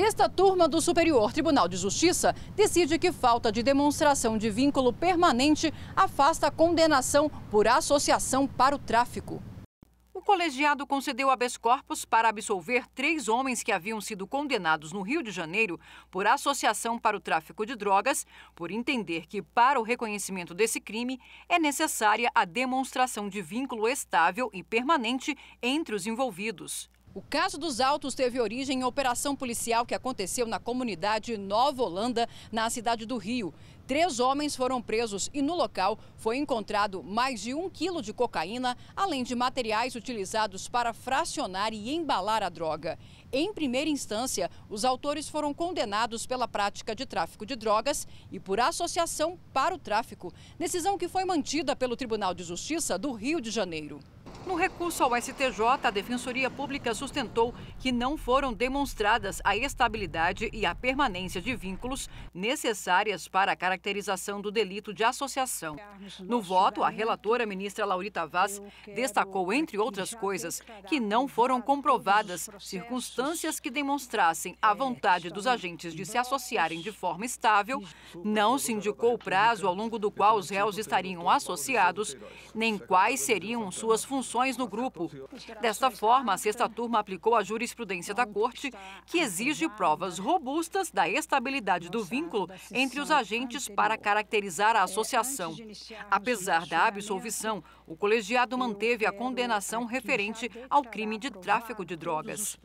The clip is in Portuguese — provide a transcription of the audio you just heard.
sexta turma do Superior Tribunal de Justiça decide que falta de demonstração de vínculo permanente afasta a condenação por associação para o tráfico. O colegiado concedeu habeas corpus para absolver três homens que haviam sido condenados no Rio de Janeiro por associação para o tráfico de drogas, por entender que, para o reconhecimento desse crime, é necessária a demonstração de vínculo estável e permanente entre os envolvidos. O caso dos autos teve origem em operação policial que aconteceu na comunidade Nova Holanda, na cidade do Rio. Três homens foram presos e no local foi encontrado mais de um quilo de cocaína, além de materiais utilizados para fracionar e embalar a droga. Em primeira instância, os autores foram condenados pela prática de tráfico de drogas e por associação para o tráfico, decisão que foi mantida pelo Tribunal de Justiça do Rio de Janeiro. No recurso ao STJ, a Defensoria Pública sustentou que não foram demonstradas a estabilidade e a permanência de vínculos necessárias para a caracterização do delito de associação. No voto, a relatora ministra Laurita Vaz destacou, entre outras coisas, que não foram comprovadas circunstâncias que demonstrassem a é, vontade dos agentes de se associarem de forma estável, não se indicou o prazo ao longo do qual os réus estariam associados, nem quais seriam suas funções no grupo. Desta forma, a sexta turma aplicou a jurisprudência da Corte, que exige provas robustas da estabilidade do vínculo entre os agentes para caracterizar a associação. Apesar da absolvição, o colegiado manteve a condenação referente ao crime de tráfico de drogas.